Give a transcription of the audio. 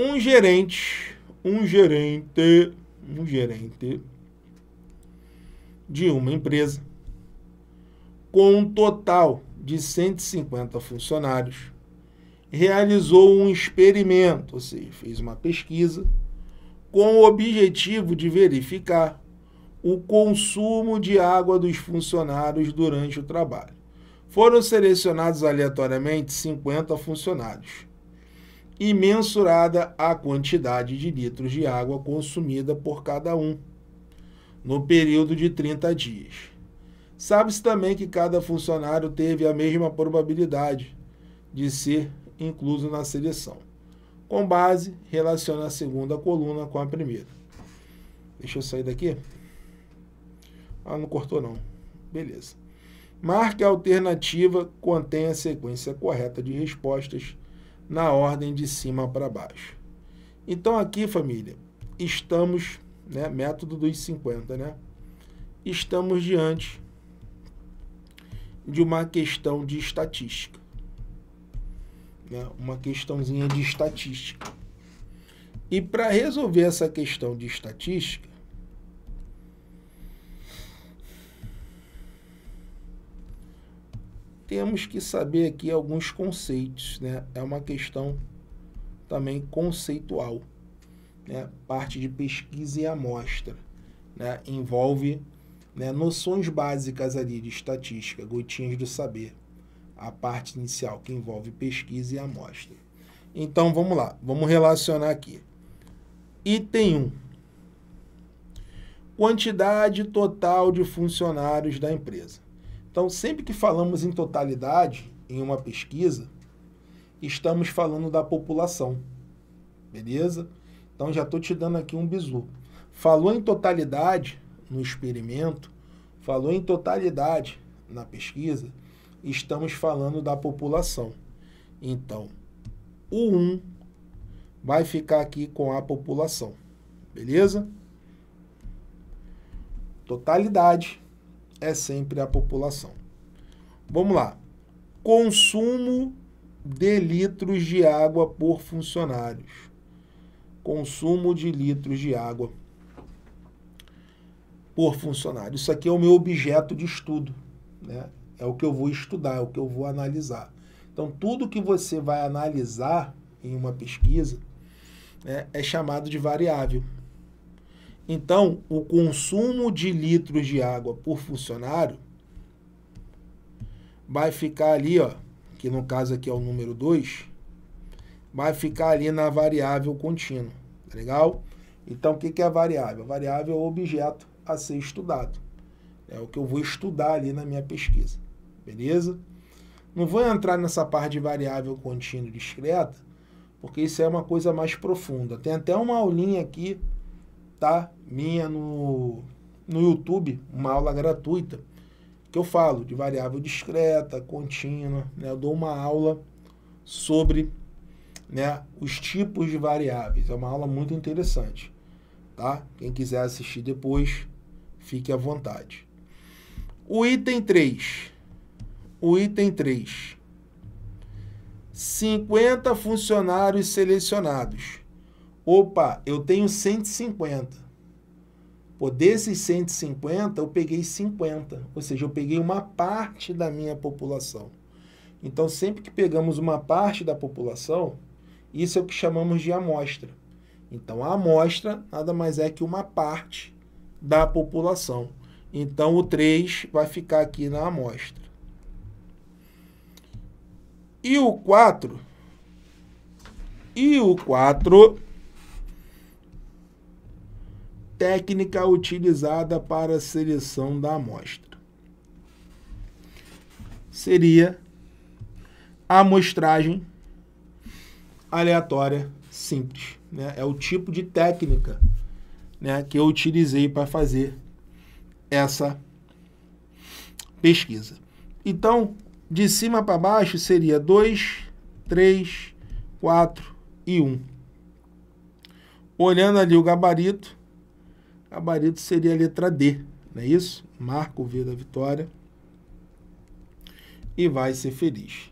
um gerente, um gerente, um gerente de uma empresa com um total de 150 funcionários realizou um experimento, ou seja, fez uma pesquisa com o objetivo de verificar o consumo de água dos funcionários durante o trabalho. Foram selecionados aleatoriamente 50 funcionários e mensurada a quantidade de litros de água consumida por cada um, no período de 30 dias. Sabe-se também que cada funcionário teve a mesma probabilidade de ser incluso na seleção. Com base, relaciona a segunda coluna com a primeira. Deixa eu sair daqui. Ah, não cortou não. Beleza. Marque a alternativa, contém a sequência correta de respostas na ordem de cima para baixo. Então aqui, família, estamos, né, método dos 50, né? Estamos diante de uma questão de estatística. Né? Uma questãozinha de estatística. E para resolver essa questão de estatística, temos que saber aqui alguns conceitos, né? É uma questão também conceitual, né? Parte de pesquisa e amostra, né? Envolve né, noções básicas ali de estatística, gotinhas do saber, a parte inicial que envolve pesquisa e amostra. Então vamos lá, vamos relacionar aqui. Item 1. Quantidade total de funcionários da empresa. Então, sempre que falamos em totalidade em uma pesquisa, estamos falando da população. Beleza? Então, já estou te dando aqui um bizu. Falou em totalidade no experimento, falou em totalidade na pesquisa, estamos falando da população. Então, o 1 vai ficar aqui com a população. Beleza? Totalidade é sempre a população. Vamos lá. Consumo de litros de água por funcionários. Consumo de litros de água por funcionário. Isso aqui é o meu objeto de estudo, né? É o que eu vou estudar, é o que eu vou analisar. Então, tudo que você vai analisar em uma pesquisa né, é chamado de variável. Então, o consumo de litros de água por funcionário vai ficar ali, ó, que no caso aqui é o número 2, vai ficar ali na variável contínua, tá legal? Então, o que, é a variável? A variável é o objeto a ser estudado. É o que eu vou estudar ali na minha pesquisa, beleza? Não vou entrar nessa parte de variável contínua discreta, porque isso é uma coisa mais profunda. Tem até uma aulinha aqui tá? Minha no, no YouTube, uma aula gratuita, que eu falo de variável discreta, contínua, né? Eu dou uma aula sobre né, os tipos de variáveis. É uma aula muito interessante, tá? Quem quiser assistir depois, fique à vontade. O item 3. O item 3. 50 funcionários selecionados Opa, eu tenho 150. Pô, desses 150, eu peguei 50. Ou seja, eu peguei uma parte da minha população. Então, sempre que pegamos uma parte da população, isso é o que chamamos de amostra. Então, a amostra nada mais é que uma parte da população. Então, o 3 vai ficar aqui na amostra. E o 4? E o 4 técnica utilizada para a seleção da amostra. Seria a amostragem aleatória simples. Né? É o tipo de técnica né, que eu utilizei para fazer essa pesquisa. Então, de cima para baixo seria 2, 3, 4 e 1. Um. Olhando ali o gabarito, Gabarito seria a letra D, não é isso? Marca o V da vitória e vai ser feliz.